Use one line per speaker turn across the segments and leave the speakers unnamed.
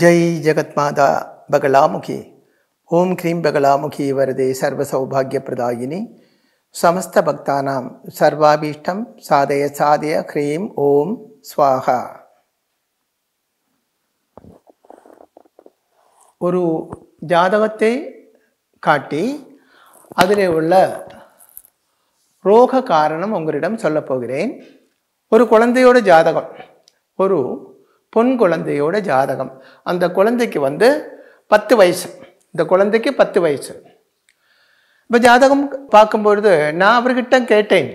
ஜெய் ஜெகத் மாதா பகலாமுகி ஓம் கிரீம் பகலாமுகி வரதே சௌபாகிய பிரதாயினி சமஸ்த பக்தானாம் சர்வாபீஷ்டம் சாதய சாதய கிரீம் ஓம் ஸ்வாகா ஒரு ஜாதகத்தை காட்டி அதில் உள்ள ரோக காரணம் உங்களிடம் சொல்லப்போகிறேன் ஒரு குழந்தையோட ஜாதகம் ஒரு பொன் குழந்தையோட ஜாதகம் அந்த குழந்தைக்கு வந்து பத்து வயசு இந்த குழந்தைக்கு பத்து வயசு இப்போ ஜாதகம் பார்க்கும்பொழுது நான் அவர்கிட்ட கேட்டேன்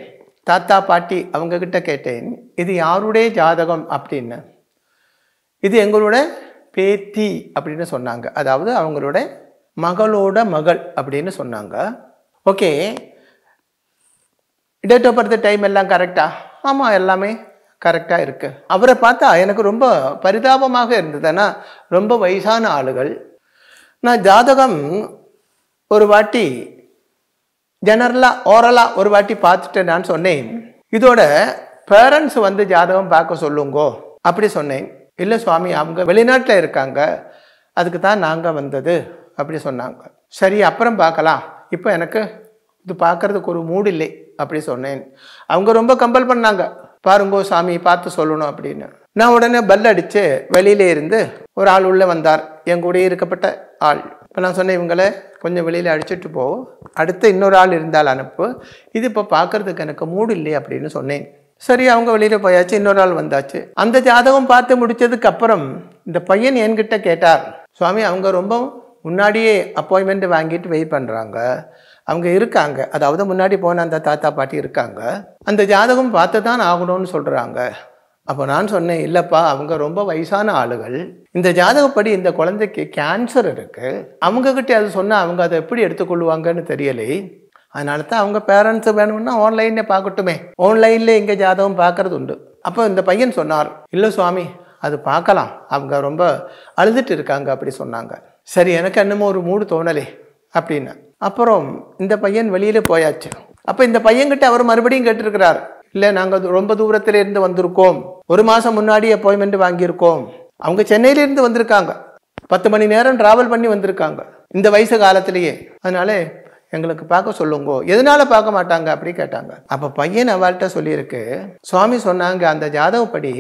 தாத்தா பாட்டி அவங்கக்கிட்ட கேட்டேன் இது யாருடைய ஜாதகம் அப்படின்னு இது எங்களோட பேத்தி அப்படின்னு சொன்னாங்க அதாவது அவங்களோட மகளோட மகள் அப்படின்னு சொன்னாங்க okay date of birth time எல்லாம் கரெக்டா ஆமாம் எல்லாமே கரெக்டாக இருக்குது அவரை பார்த்தா எனக்கு ரொம்ப பரிதாபமாக இருந்தது ரொம்ப வயசான ஆளுகள் நான் ஜாதகம் ஒரு வாட்டி ஜெனரலாக ஓரலாக ஒரு வாட்டி பார்த்துட்டேன் நான் சொன்னேன் இதோட பேரண்ட்ஸ் வந்து ஜாதகம் பார்க்க சொல்லுங்கோ அப்படி சொன்னேன் இல்லை சுவாமி அவங்க வெளிநாட்டில் இருக்காங்க அதுக்கு தான் நாங்கள் வந்தது அப்படி சொன்னாங்க சரி அப்புறம் பார்க்கலாம் இப்போ எனக்கு இது பார்க்குறதுக்கு ஒரு மூடு இல்லை அப்படி சொன்னேன் அவங்க ரொம்ப கம்பல் பண்ணாங்க பாருங்கோ சாமி பார்த்து சொல்லணும் அப்படின்னு நான் உடனே பல் அடித்து வெளியிலே இருந்து ஒரு ஆள் உள்ளே வந்தார் என் கூட இருக்கப்பட்ட ஆள் இப்போ நான் சொன்னேன் இவங்களை கொஞ்சம் வெளியில் அடிச்சுட்டு போ அடுத்து இன்னொரு ஆள் இருந்தால் அனுப்பு இது இப்போ பார்க்குறதுக்கு எனக்கு மூடு இல்லை அப்படின்னு சொன்னேன் சரி அவங்க வெளியில் போயாச்சு இன்னொரு ஆள் வந்தாச்சு அந்த ஜாதகம் பார்த்து முடித்ததுக்கு அப்புறம் இந்த பையன் என்கிட்ட கேட்டார் சுவாமி அவங்க ரொம்ப முன்னாடியே அப்பாயின்மெண்ட் வாங்கிட்டு வெயிட் பண்ணுறாங்க அவங்க இருக்காங்க அதாவது முன்னாடி போன அந்த தாத்தா பாட்டி இருக்காங்க அந்த ஜாதகம் பார்த்து தான் ஆகணும்னு சொல்கிறாங்க அப்போ நான் சொன்னேன் இல்லைப்பா அவங்க ரொம்ப வயசான ஆளுகள் இந்த ஜாதகப்படி இந்த குழந்தைக்கு கேன்சர் இருக்குது அவங்கக்கிட்டே அது சொன்னால் அவங்க அதை எப்படி எடுத்துக்கொள்ளுவாங்கன்னு தெரியலை அதனால தான் அவங்க பேரண்ட்ஸு வேணும்னா ஆன்லைன்ல பார்க்கட்டுமே ஆன்லைனில் இங்கே ஜாதகம் பார்க்கறது உண்டு அப்போ இந்த பையன் சொன்னார் இல்லை சுவாமி அது பார்க்கலாம் அவங்க ரொம்ப அழுதுட்டு இருக்காங்க அப்படி சொன்னாங்க சரி எனக்கு என்னமோ ஒரு மூடு தோணலே அப்படின்னு அப்புறம் இந்த பையன் வெளியில் போயாச்சு அப்போ இந்த பையன்கிட்ட அவர் மறுபடியும் கேட்டிருக்கிறார் இல்லை நாங்கள் ரொம்ப தூரத்தில் இருந்து வந்திருக்கோம் ஒரு மாதம் முன்னாடி அப்பாயின்மெண்ட் வாங்கியிருக்கோம் அவங்க சென்னையிலேருந்து வந்திருக்காங்க பத்து மணி நேரம் ட்ராவல் பண்ணி வந்திருக்காங்க இந்த வயசு காலத்திலேயே அதனால எங்களுக்கு பார்க்க சொல்லுங்கோ எதனால பார்க்க மாட்டாங்க அப்படி கேட்டாங்க அப்போ பையன் அவள்கிட்ட சொல்லியிருக்கு சுவாமி சொன்னாங்க அந்த ஜாதகப்படி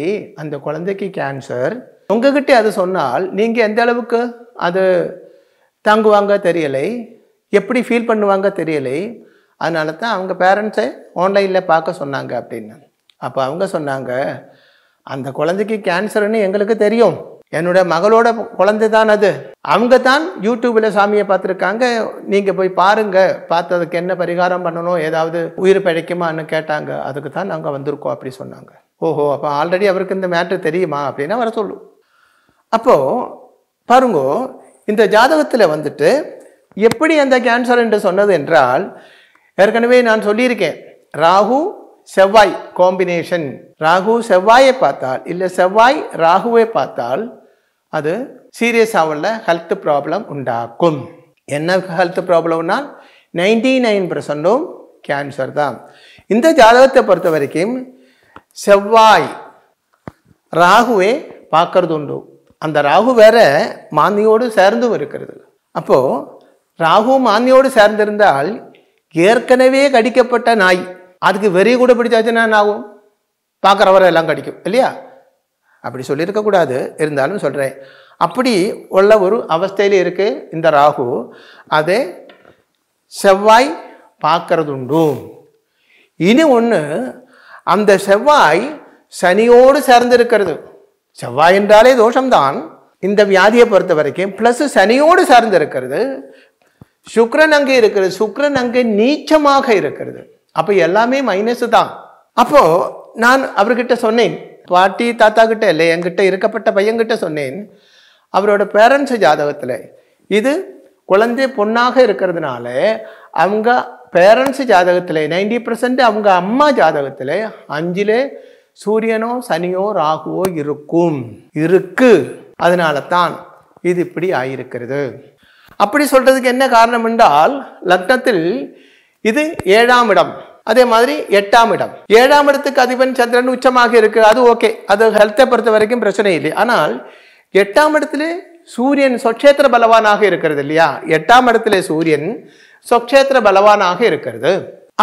அந்த குழந்தைக்கு கேன்சர் உங்ககிட்ட அது சொன்னால் நீங்கள் எந்த அளவுக்கு அது தாங்குவாங்க தெரியலை எப்படி ஃபீல் பண்ணுவாங்க தெரியலை அதனால தான் அவங்க பேரண்ட்ஸை ஆன்லைனில் பார்க்க சொன்னாங்க அப்படின்னு அப்போ அவங்க சொன்னாங்க அந்த குழந்தைக்கு கேன்சர்னு எங்களுக்கு தெரியும் என்னோட மகளோட குழந்தை தான் அது அவங்க தான் யூடியூப்பில் சாமியை பார்த்துருக்காங்க நீங்கள் போய் பாருங்கள் பார்த்து அதுக்கு என்ன பரிகாரம் பண்ணணும் ஏதாவது உயிர் பிழைக்குமான்னு கேட்டாங்க அதுக்கு தான் நாங்கள் வந்திருக்கோம் அப்படி சொன்னாங்க ஓஹோ அப்போ ஆல்ரெடி அவருக்கு இந்த மேட்ரு தெரியுமா அப்படின்னா வர சொல்லும் அப்போது பாருங்கோ இந்த ஜாதகத்தில் வந்துட்டு எப்படி அந்த கேன்சர் என்று சொன்னது என்றால் ஏற்கனவே நான் சொல்லியிருக்கேன் ராகு செவ்வாய் காம்பினேஷன் ராகு செவ்வாயை பார்த்தால் இல்லை செவ்வாய் ராகுவை பார்த்தால் அது சீரியஸ் ஆகல ஹெல்த் ப்ராப்ளம் உண்டாக்கும் என்ன ஹெல்த் ப்ராப்ளம்னால் நைன்டி நைன் பர்சன்டும் கேன்சர் தான் இந்த ஜாதகத்தை பொறுத்த வரைக்கும் செவ்வாய் ராகுவே பார்க்கறது உண்டு அந்த ராகு வேற மாந்தியோடு சேர்ந்தும் இருக்கிறது அப்போது ராகு மாந்தியோடு சேர்ந்திருந்தால் ஏற்கனவே கடிக்கப்பட்ட நாய் அதுக்கு வெறி கூட பிடிச்சாச்சுன்னா ஆகும் பார்க்குறவரை எல்லாம் கடிக்கும் இல்லையா அப்படி சொல்லியிருக்கக்கூடாது இருந்தாலும் சொல்கிறேன் அப்படி உள்ள ஒரு அவஸ்தையில் இருக்குது இந்த ராகு அதே செவ்வாய் பார்க்கறதுண்டு இனி ஒன்று அந்த செவ்வாய் சனியோடு சேர்ந்திருக்கிறது செவ்வாய் என்றாலே தோஷம்தான் இந்த வியாதியை பொறுத்த வரைக்கும் ப்ளஸ் சனியோடு சார்ந்திருக்கிறது சுக்ரன் அங்கே இருக்கிறது சுக்ரன் அங்கே நீச்சமாக இருக்கிறது அப்போ எல்லாமே மைனஸ் தான் அப்போ நான் அவர்கிட்ட சொன்னேன் பாட்டி தாத்தா கிட்ட இல்லை என்கிட்ட இருக்கப்பட்ட பையன்கிட்ட சொன்னேன் அவரோட பேரண்ட்ஸ் ஜாதகத்தில் இது குழந்தை பொண்ணாக இருக்கிறதுனால அவங்க பேரண்ட்ஸ் ஜாதகத்தில் நைன்டி பர்சன்ட் அவங்க அம்மா ஜாதகத்தில் அஞ்சிலே சூரியனோ சனியோ ராகுவோ இருக்கும் இருக்கு அதனால தான் இது இப்படி ஆயிருக்கிறது அப்படி சொல்கிறதுக்கு என்ன காரணம் என்றால் லக்னத்தில் இது ஏழாம் இடம் அதே மாதிரி எட்டாம் இடம் ஏழாம் இடத்துக்கு அதிபன் சந்திரன் உச்சமாக இருக்கு அது ஓகே அது ஹெல்த்தை பொறுத்த வரைக்கும் பிரச்சனை இல்லை ஆனால் எட்டாம் இடத்துல சூரியன் சொக்ஷேத்திர பலவானாக இருக்கிறது இல்லையா எட்டாம் இடத்துல சூரியன் சொக்ஷேத்திர பலவானாக இருக்கிறது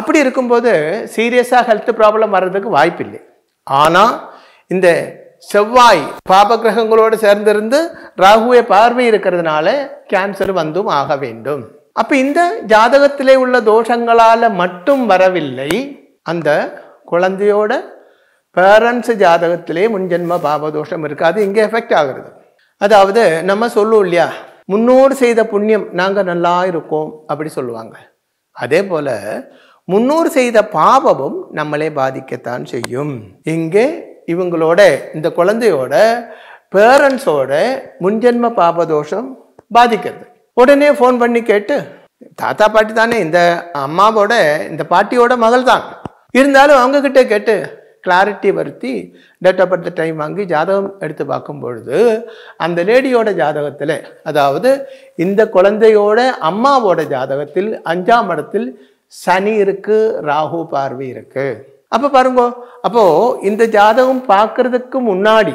அப்படி இருக்கும்போது சீரியஸாக ஹெல்த் ப்ராப்ளம் வர்றதுக்கு வாய்ப்பில்லை ஆனால் இந்த செவ்வாய் பாபகிரகங்களோடு சேர்ந்திருந்து ராகுவை பார்வை இருக்கிறதுனால கேன்சர் வந்தும் ஆக வேண்டும் அப்போ இந்த ஜாதகத்திலே உள்ள தோஷங்களால் மட்டும் வரவில்லை அந்த குழந்தையோட பேரண்ட்ஸ் ஜாதகத்திலே முன்ஜென்ம பாப தோஷம் இருக்காது இங்கே எஃபெக்ட் ஆகுறது அதாவது நம்ம சொல்லுவோம் இல்லையா முன்னோடு செய்த புண்ணியம் நாங்கள் நல்லா இருக்கோம் அப்படி சொல்லுவாங்க அதே போல் முன்னோர் செய்த பாபமும் நம்மளே பாதிக்கத்தான் செய்யும் இங்கே இவங்களோட இந்த குழந்தையோட பேரண்ட்ஸோட முன்ஜென்ம பாபதோஷம் பாதிக்கிறது உடனே ஃபோன் பண்ணி கேட்டு தாத்தா பாட்டி தானே இந்த அம்மாவோட இந்த பாட்டியோட மகள் தான் இருந்தாலும் அவங்கக்கிட்ட கேட்டு கிளாரிட்டி வருத்தி டேட் ஆஃப் பர்த் டைம் வாங்கி ஜாதகம் எடுத்து பார்க்கும் பொழுது அந்த லேடியோட ஜாதகத்தில் அதாவது இந்த குழந்தையோட அம்மாவோட ஜாதகத்தில் அஞ்சாம் இடத்தில் சனி இருக்குது ராகு பார்வை இருக்குது அப்போ பாருங்க அப்போது இந்த ஜாதகம் பார்க்குறதுக்கு முன்னாடி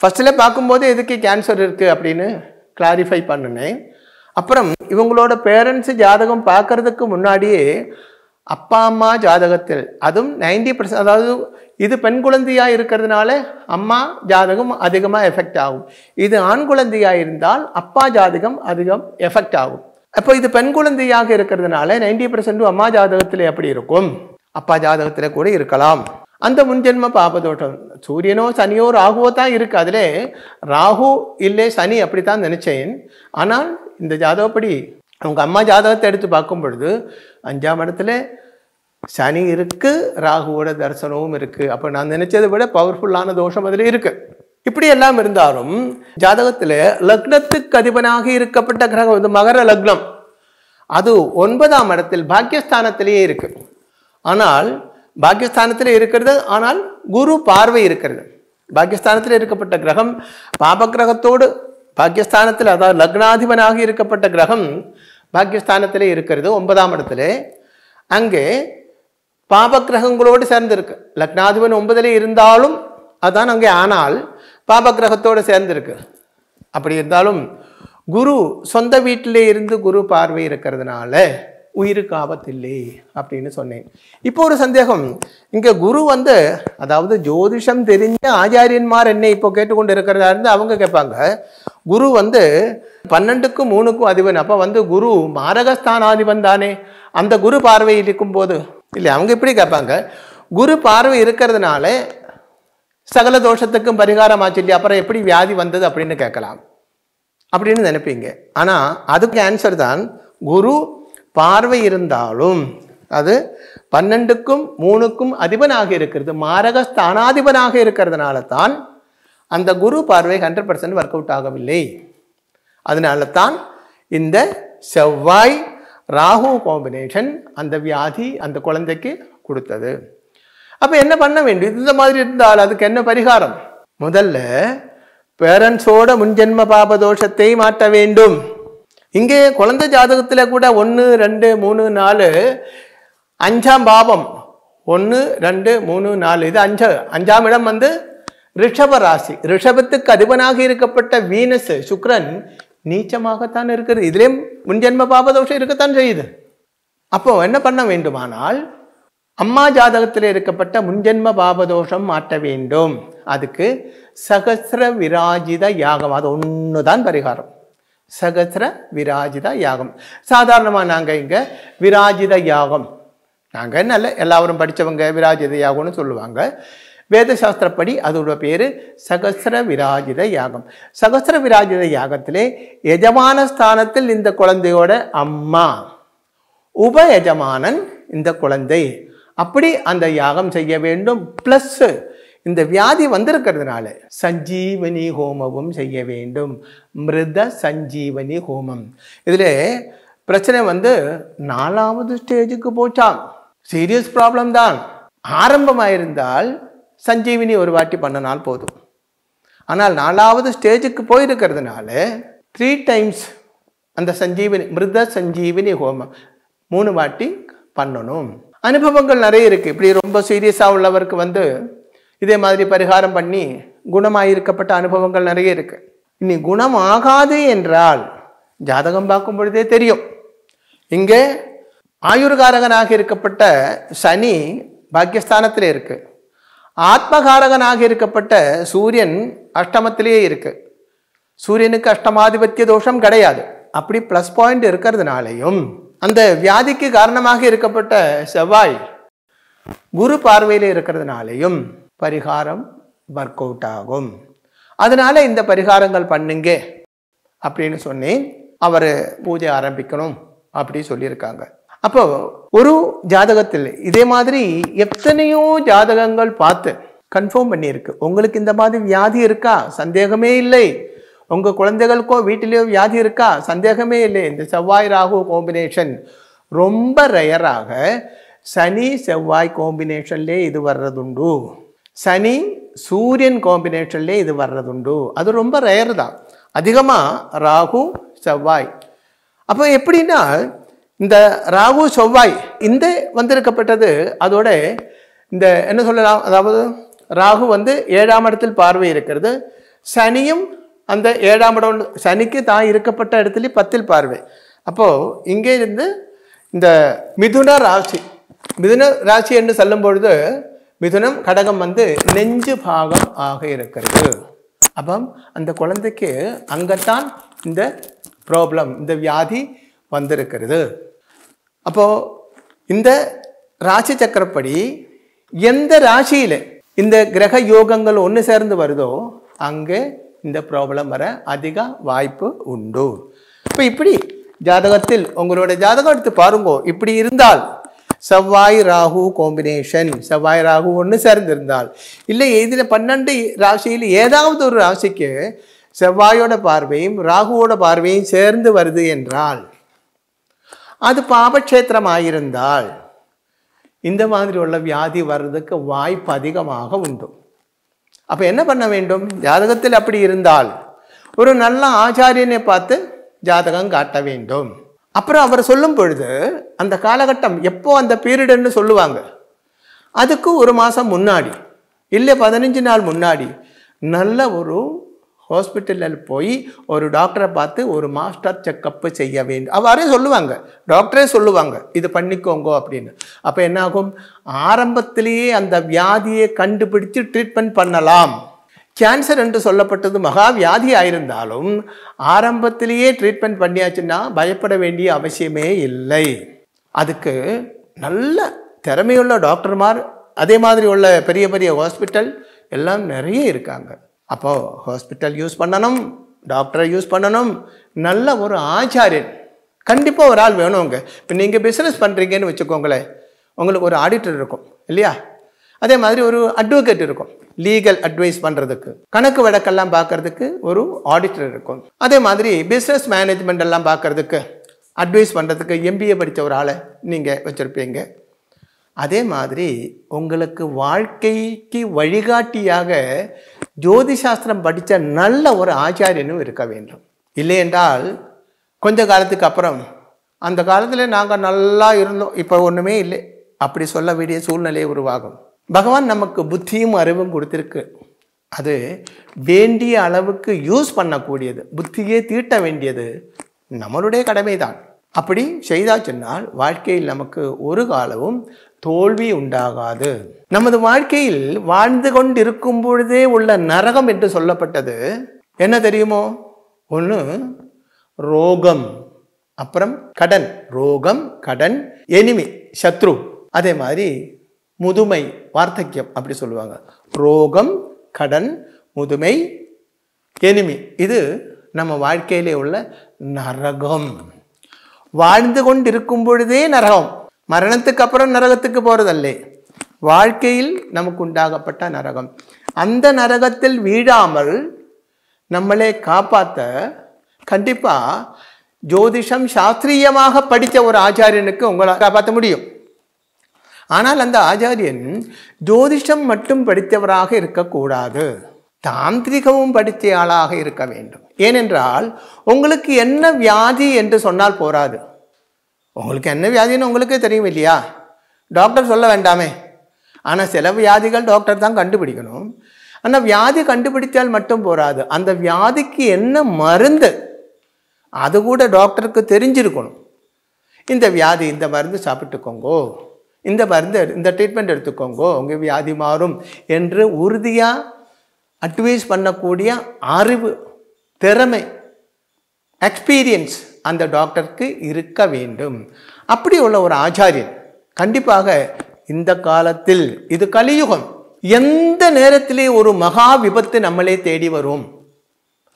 ஃபஸ்ட்டில் பார்க்கும்போது எதுக்கு கேன்சர் இருக்குது அப்படின்னு கிளாரிஃபை பண்ணினேன் அப்புறம் இவங்களோட பேரண்ட்ஸு ஜாதகம் பார்க்குறதுக்கு முன்னாடியே அப்பா அம்மா ஜாதகத்தில் அதுவும் நைன்டி பர்சன்ட் அதாவது இது பெண் குழந்தையாக இருக்கிறதுனால அம்மா ஜாதகம் அதிகமாக எஃபெக்ட் ஆகும் இது ஆண் குழந்தையாக இருந்தால் அப்பா ஜாதகம் அதிகம் எஃபெக்ட் ஆகும் அப்போ இது பெண் குழந்தையாக இருக்கிறதுனால நைன்டி பர்சன்ட்டும் அம்மா ஜாதகத்தில் எப்படி இருக்கும் அப்பா ஜாதகத்தில் கூட இருக்கலாம் அந்த முன்ஜென்ம பாபதோட்டம் சூரியனோ சனியோ ராகுவோ தான் இருக்கு அதில் ராகு இல்லை சனி அப்படித்தான் நினச்சேன் ஆனால் இந்த ஜாதகப்படி அவங்க அம்மா ஜாதகத்தை எடுத்து பார்க்கும் பொழுது அஞ்சாம் இடத்துல சனி இருக்குது ராகுவோட தரிசனமும் இருக்குது அப்போ நான் நினச்சதை விட பவர்ஃபுல்லான தோஷம் அதில் இருக்குது இப்படி எல்லாம் இருந்தாலும் ஜாதகத்தில் லக்னத்துக்கு அதிபனாக இருக்கப்பட்ட கிரகம் வந்து மகர லக்னம் அது ஒன்பதாம் இடத்தில் பாக்கியஸ்தானத்திலேயே இருக்குது ஆனால் பாகிஸ்தானத்தில் இருக்கிறது ஆனால் குரு பார்வை இருக்கிறது பாகிஸ்தானத்தில் இருக்கப்பட்ட கிரகம் பாப கிரகத்தோடு பாக்கியஸ்தானத்தில் அதாவது லக்னாதிபனாக இருக்கப்பட்ட கிரகம் பாகிஸ்தானத்தில் இருக்கிறது ஒன்பதாம் இடத்துல அங்கே பாப கிரகங்களோடு சேர்ந்திருக்கு லக்னாதிபன் ஒன்பதிலே இருந்தாலும் அதான் அங்கே ஆனால் பாப கிரகத்தோடு சேர்ந்திருக்கு அப்படி இருந்தாலும் குரு சொந்த வீட்டிலே இருந்து குரு பார்வை இருக்கிறதுனால உயிருக்கு ஆபத்தில்லை அப்படின்னு சொன்னேன் இப்போ ஒரு சந்தேகம் இங்கே குரு வந்து அதாவது ஜோதிஷம் தெரிஞ்ச ஆச்சாரியன்மார் என்னை இப்போ கேட்டுக்கொண்டு இருக்கிறதா இருந்து அவங்க கேட்பாங்க குரு வந்து பன்னெண்டுக்கும் மூணுக்கும் அதிபன் அப்போ வந்து குரு மாரகஸ்தானாதிபன் தானே அந்த குரு பார்வையில் போது இல்லை அவங்க இப்படி கேட்பாங்க குரு பார்வை இருக்கிறதுனால சகல தோஷத்துக்கும் பரிகாரம் ஆச்சு இல்லையா அப்புறம் எப்படி வியாதி வந்தது அப்படின்னு கேட்கலாம் அப்படின்னு நினைப்பீங்க ஆனால் அதுக்கு ஆன்சர் தான் குரு பார்வை இருந்தாலும் அது பன்னெண்டுக்கும் மூணுக்கும் அதிபனாக இருக்கிறது மாரக ஸ்தானாதிபனாக இருக்கிறதுனால தான் அந்த குரு பார்வை ஹண்ட்ரட் பர்சன்ட் ஒர்க் அவுட் ஆகவில்லை அதனால தான் இந்த செவ்வாய் ராகு காம்பினேஷன் அந்த வியாதி அந்த குழந்தைக்கு கொடுத்தது அப்போ என்ன பண்ண வேண்டும் இந்த மாதிரி இருந்தால் அதுக்கு என்ன பரிகாரம் முதல்ல பேரண்ட்ஸோட முன்ஜென்ம பாபதோஷத்தை மாற்ற வேண்டும் இங்கே குழந்தை ஜாதகத்தில் கூட ஒன்று ரெண்டு மூணு நாலு அஞ்சாம் பாவம் ஒன்று ரெண்டு மூணு நாலு இது அஞ்சு அஞ்சாம் இடம் வந்து ரிஷப ராசி ரிஷபத்துக்கு அதிபனாக இருக்கப்பட்ட வீனஸ் சுக்ரன் நீச்சமாகத்தான் இருக்கிறது இதிலே முன்ஜென்ம பாபதோஷம் இருக்கத்தான் செய்யுது அப்போ என்ன பண்ண வேண்டுமானால் அம்மா ஜாதகத்தில் இருக்கப்பட்ட முன்ஜென்ம பாபதோஷம் மாற்ற வேண்டும் அதுக்கு சகசிர விராஜித யாகம் அது ஒன்று தான் பரிகாரம் சகசிர விராஜித யாகம் சாதாரணமாக நாங்கள் இங்கே விராஜித யாகம் நாங்கள் நல்ல எல்லாரும் படித்தவங்க விராஜித யாகம்னு சொல்லுவாங்க வேதசாஸ்திரப்படி அதோட பேர் சகசிர விராஜித யாகம் சகசிர விராஜித யாகத்திலே எஜமான ஸ்தானத்தில் இந்த குழந்தையோட அம்மா உப எஜமானன் இந்த குழந்தை அப்படி அந்த யாகம் செய்ய வேண்டும் ப்ளஸ்ஸு இந்த வியாதி வந்திருக்கிறதுனால சஞ்சீவனி ஹோமமும் செய்ய வேண்டும் மிருத சஞ்சீவனி ஹோமம் இதில் பிரச்சனை வந்து நாலாவது ஸ்டேஜுக்கு போச்சாம் சீரியஸ் ப்ராப்ளம் தான் ஆரம்பமாக இருந்தால் சஞ்சீவினி ஒரு வாட்டி பண்ணனால் போதும் ஆனால் நாலாவது ஸ்டேஜுக்கு போயிருக்கிறதுனால த்ரீ டைம்ஸ் அந்த சஞ்சீவினி மிருத சஞ்சீவினி ஹோமம் மூணு வாட்டி பண்ணணும் அனுபவங்கள் நிறைய இருக்குது இப்படி ரொம்ப சீரியஸாக உள்ளவருக்கு வந்து இதே மாதிரி பரிகாரம் பண்ணி குணமாக இருக்கப்பட்ட அனுபவங்கள் நிறைய இருக்கு இனி குணம் ஆகாது என்றால் ஜாதகம் பார்க்கும் பொழுதே தெரியும் இங்கே ஆயுர்காரகனாக இருக்கப்பட்ட சனி பாக்கியஸ்தானத்தில் இருக்கு ஆத்மகாரகனாக இருக்கப்பட்ட சூரியன் அஷ்டமத்திலேயே இருக்கு சூரியனுக்கு அஷ்டமாதிபத்திய தோஷம் கிடையாது அப்படி ப்ளஸ் பாயிண்ட் இருக்கிறதுனாலையும் அந்த வியாதிக்கு காரணமாக இருக்கப்பட்ட செவ்வாய் குரு பார்வையில் இருக்கிறதுனாலையும் பரிகாரம் ஒர்க் அவுட் ஆகும் அதனால் இந்த பரிகாரங்கள் பண்ணுங்க அப்படின்னு சொல்லி அவர் பூஜை ஆரம்பிக்கணும் அப்படி சொல்லியிருக்காங்க அப்போ ஒரு ஜாதகத்தில் இதே மாதிரி எத்தனையோ ஜாதகங்கள் பார்த்து கன்ஃபார்ம் பண்ணியிருக்கு உங்களுக்கு இந்த மாதிரி வியாதி இருக்கா சந்தேகமே இல்லை உங்கள் குழந்தைகளுக்கோ வீட்டிலேயோ வியாதி இருக்கா சந்தேகமே இல்லை இந்த செவ்வாய் ராகு காம்பினேஷன் ரொம்ப ரயராக சனி செவ்வாய் காம்பினேஷன்லேயே இது வர்றதுண்டு சனி சூரியன் காம்பினேஷன்லேயே இது வர்றதுண்டு அது ரொம்ப ரேர் தான் அதிகமாக ராகு செவ்வாய் அப்போ எப்படின்னா இந்த ராகு செவ்வாய் இந்த வந்திருக்கப்பட்டது அதோட இந்த என்ன சொல்லலாம் அதாவது ராகு வந்து ஏழாம் இடத்தில் பார்வை இருக்கிறது சனியும் அந்த ஏழாம் இடம் சனிக்கு தான் இருக்கப்பட்ட இடத்துல பத்தில் பார்வை அப்போது இங்கே இருந்து இந்த மிதுன ராசி மிதுன ராசி என்று சொல்லும் பொழுது மிதுனம் கடகம் வந்து நெஞ்சு பாகம் ஆக இருக்கிறது அப்போ அந்த குழந்தைக்கு அங்கத்தான் இந்த ப்ராப்ளம் இந்த வியாதி வந்திருக்கிறது அப்போது இந்த ராசி சக்கரப்படி எந்த ராசியில் இந்த கிரக யோகங்கள் ஒன்று சேர்ந்து வருதோ அங்கே இந்த ப்ராப்ளம் வர அதிக வாய்ப்பு உண்டு இப்போ இப்படி ஜாதகத்தில் உங்களோட ஜாதகம் எடுத்து பாருங்கோ இப்படி இருந்தால் செவ்வாய் ராகு காம்பினேஷன் செவ்வாய் ராகு ஒன்று சேர்ந்திருந்தால் இல்லை இதில் பன்னெண்டு ராசியில் ஏதாவது ஒரு ராசிக்கு செவ்வாயோட பார்வையும் ராகுவோட பார்வையும் சேர்ந்து வருது என்றால் அது பாபக்ஷேத்திரமாயிருந்தால் இந்த மாதிரி உள்ள வியாதி வர்றதுக்கு வாய்ப்பு அதிகமாக உண்டு அப்போ என்ன பண்ண வேண்டும் ஜாதகத்தில் அப்படி இருந்தால் ஒரு நல்ல ஆச்சாரியனை பார்த்து ஜாதகம் காட்ட வேண்டும் அப்புறம் அவர் சொல்லும் பொழுது அந்த காலகட்டம் எப்போ அந்த பீரியடுன்னு சொல்லுவாங்க அதுக்கு ஒரு மாதம் முன்னாடி இல்லை பதினஞ்சு நாள் முன்னாடி நல்ல ஒரு ஹாஸ்பிட்டலில் போய் ஒரு டாக்டரை பார்த்து ஒரு மாஸ்டர் செக்கப்பு செய்ய வேண்டும் அவரே சொல்லுவாங்க டாக்டரே சொல்லுவாங்க இது பண்ணிக்கோங்கோ அப்படின்னு அப்போ என்னாகும் ஆரம்பத்திலேயே அந்த வியாதியை கண்டுபிடித்து ட்ரீட்மெண்ட் பண்ணலாம் கேன்சர் என்று சொல்லப்பட்டது மகா வியாதி ஆயிருந்தாலும் ஆரம்பத்திலேயே ட்ரீட்மெண்ட் பண்ணியாச்சுன்னா பயப்பட வேண்டிய அவசியமே இல்லை அதுக்கு நல்ல திறமையுள்ள டாக்டர்மார் அதே மாதிரி உள்ள பெரிய பெரிய ஹாஸ்பிட்டல் எல்லாம் நிறைய இருக்காங்க அப்போது ஹாஸ்பிட்டல் யூஸ் பண்ணணும் டாக்டரை யூஸ் பண்ணணும் நல்ல ஒரு ஆச்சாரியன் கண்டிப்பாக ஒரு ஆள் வேணும் இப்போ நீங்கள் பிஸ்னஸ் பண்ணுறீங்கன்னு வச்சுக்கோங்களேன் உங்களுக்கு ஒரு ஆடிட்டர் இருக்கும் இல்லையா அதே மாதிரி ஒரு அட்வொகேட் இருக்கும் லீகல் அட்வைஸ் பண்ணுறதுக்கு கணக்கு வழக்கெல்லாம் பார்க்கறதுக்கு ஒரு ஆடிட்டர் இருக்கும் அதே மாதிரி பிஸ்னஸ் மேனேஜ்மெண்ட் எல்லாம் பார்க்கறதுக்கு அட்வைஸ் பண்ணுறதுக்கு எம்பிஏ படித்த ஒரு ஆளை நீங்கள் வச்சுருப்பீங்க அதே மாதிரி உங்களுக்கு வாழ்க்கைக்கு வழிகாட்டியாக ஜோதி சாஸ்திரம் படித்த நல்ல ஒரு ஆச்சாரியனும் இருக்க வேண்டும் இல்லை என்றால் கொஞ்ச காலத்துக்கு அப்புறம் அந்த காலத்தில் நாங்கள் நல்லா இருந்தோம் இப்போ ஒன்றுமே இல்லை அப்படி சொல்ல வேண்டிய சூழ்நிலையை உருவாகும் பகவான் நமக்கு புத்தியும் அறிவும் கொடுத்துருக்கு அது வேண்டிய அளவுக்கு யூஸ் பண்ணக்கூடியது புத்தியே தீட்ட வேண்டியது நம்மளுடைய கடமை தான் அப்படி செய்தா சொன்னால் வாழ்க்கையில் நமக்கு ஒரு காலமும் தோல்வி உண்டாகாது நமது வாழ்க்கையில் வாழ்ந்து கொண்டு இருக்கும் பொழுதே உள்ள நரகம் என்று சொல்லப்பட்டது என்ன தெரியுமோ ஒன்று ரோகம் அப்புறம் கடன் ரோகம் கடன் எனிமி சத்ரு அதே மாதிரி முதுமை வார்த்தக்கியம் அப்படி சொல்லுவாங்க ரோகம் கடன் முதுமை எனிமி இது நம்ம வாழ்க்கையிலே உள்ள நரகம் வாழ்ந்து கொண்டு இருக்கும் பொழுதே நரகம் மரணத்துக்கு அப்புறம் நரகத்துக்கு போகிறதல்லே வாழ்க்கையில் நமக்கு உண்டாகப்பட்ட நரகம் அந்த நரகத்தில் வீழாமல் நம்மளே காப்பாற்ற கண்டிப்பாக ஜோதிஷம் சாஸ்திரியமாக படித்த ஒரு ஆச்சாரியனுக்கு உங்களை காப்பாற்ற முடியும் ஆனால் அந்த ஆச்சாரியன் ஜோதிஷம் மட்டும் படித்தவராக இருக்கக்கூடாது தாந்திரிகமும் படித்த ஆளாக இருக்க வேண்டும் ஏனென்றால் உங்களுக்கு என்ன வியாதி என்று சொன்னால் போராது உங்களுக்கு என்ன வியாதின்னு உங்களுக்கே தெரியும் இல்லையா டாக்டர் சொல்ல வேண்டாமே ஆனால் சில வியாதிகள் டாக்டர் தான் கண்டுபிடிக்கணும் ஆனால் வியாதி கண்டுபிடித்தால் மட்டும் போராது அந்த வியாதிக்கு என்ன மருந்து அது கூட டாக்டருக்கு தெரிஞ்சிருக்கணும் இந்த வியாதி இந்த மருந்து சாப்பிட்டுக்கோங்கோ இந்த மருந்து இந்த ட்ரீட்மெண்ட் எடுத்துக்கோங்க உங்கள் வியாதி மாறும் என்று உறுதியாக அட்வைஸ் பண்ணக்கூடிய அறிவு திறமை எக்ஸ்பீரியன்ஸ் அந்த டாக்டருக்கு இருக்க வேண்டும் அப்படி உள்ள ஒரு ஆச்சாரியன் கண்டிப்பாக இந்த காலத்தில் இது கலியுகம் எந்த நேரத்திலே ஒரு மகா விபத்து நம்மளே தேடி வரும்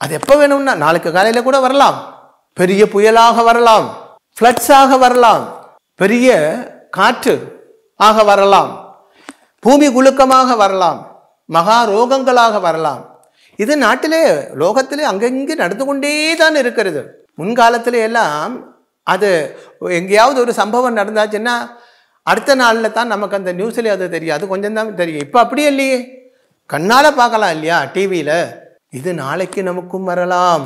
அது எப்போ வேணும்னா நாளைக்கு காலையில் கூட வரலாம் பெரிய புயலாக வரலாம் ஃப்ளட்ஸாக வரலாம் பெரிய காற்று ஆக வரலாம் பூமி குலுக்கமாக வரலாம் மகா ரோகங்களாக வரலாம் இது நாட்டிலே லோகத்திலே அங்கங்கே நடந்து கொண்டே தான் இருக்கிறது முன்காலத்தில் எல்லாம் அது எங்கேயாவது ஒரு சம்பவம் நடந்தாச்சுன்னா அடுத்த நாளில் தான் நமக்கு அந்த நியூஸில் அது தெரியும் அது கொஞ்சம் தான் தெரியும் இப்போ அப்படியே இல்லையே கண்ணால் பார்க்கலாம் இல்லையா டிவியில் இது நாளைக்கு நமக்கும் வரலாம்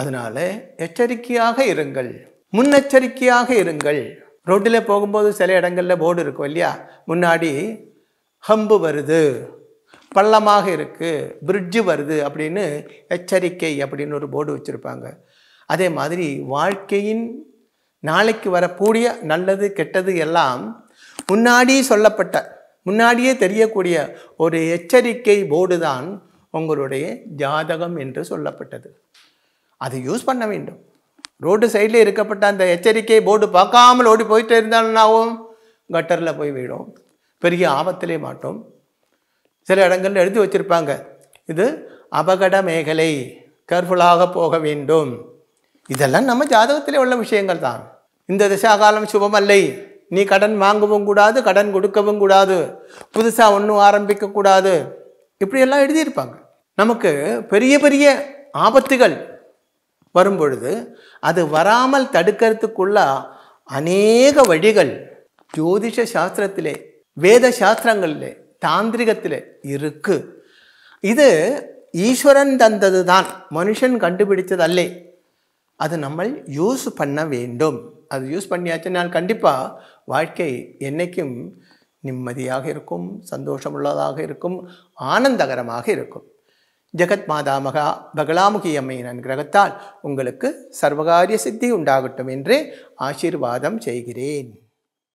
அதனால எச்சரிக்கையாக இருங்கள் முன்னெச்சரிக்கையாக இருங்கள் ரோட்டில் போகும்போது சில இடங்களில் போர்டு இருக்கும் இல்லையா முன்னாடி ஹம்பு வருது பள்ளமாக இருக்குது பிரிட்ஜு வருது அப்படின்னு எச்சரிக்கை அப்படின்னு ஒரு போர்டு வச்சுருப்பாங்க அதே மாதிரி வாழ்க்கையின் நாளைக்கு வரக்கூடிய நல்லது கெட்டது எல்லாம் முன்னாடி சொல்லப்பட்ட முன்னாடியே தெரியக்கூடிய ஒரு எச்சரிக்கை போர்டு தான் உங்களுடைய ஜாதகம் என்று சொல்லப்பட்டது அதை யூஸ் பண்ண வேண்டும் ரோடு சைடில் இருக்கப்பட்ட அந்த எச்சரிக்கை போர்டு பார்க்காமல் ஓடி போயிட்டே இருந்தாலும் கட்டரில் போய் விடும் பெரிய ஆபத்திலே மாட்டோம் சில இடங்களில் எழுதி வச்சுருப்பாங்க இது அபகட மேகலை கேர்ஃபுல்லாக போக வேண்டும் இதெல்லாம் நம்ம ஜாதகத்திலே உள்ள விஷயங்கள் தான் இந்த திசாகாலம் சுபமல்லை நீ கடன் வாங்கவும் கூடாது கடன் கொடுக்கவும் கூடாது புதுசாக ஒன்றும் ஆரம்பிக்கக்கூடாது இப்படியெல்லாம் எழுதியிருப்பாங்க நமக்கு பெரிய பெரிய ஆபத்துகள் வரும்பொழுது அது வராமல் தடுக்கிறதுக்குள்ள அநேக வழிகள் ஜோதிஷ சாஸ்திரத்திலே வேத சாஸ்திரங்களிலே தாந்திரிகத்திலே இருக்கு இது ஈஸ்வரன் தந்தது தான் மனுஷன் கண்டுபிடித்தது அது நம்ம யூஸ் பண்ண வேண்டும் அது யூஸ் பண்ணியாச்சுனால் கண்டிப்பாக வாழ்க்கை என்றைக்கும் நிம்மதியாக இருக்கும் சந்தோஷமுள்ளதாக இருக்கும் ஆனந்தகரமாக இருக்கும் ஜெகத் மாதா மகா பகலாமுகி அம்மையின் அனுகிரகத்தால் உங்களுக்கு சர்வகாரிய சித்தி உண்டாகட்டும் என்று ஆசீர்வாதம் செய்கிறேன்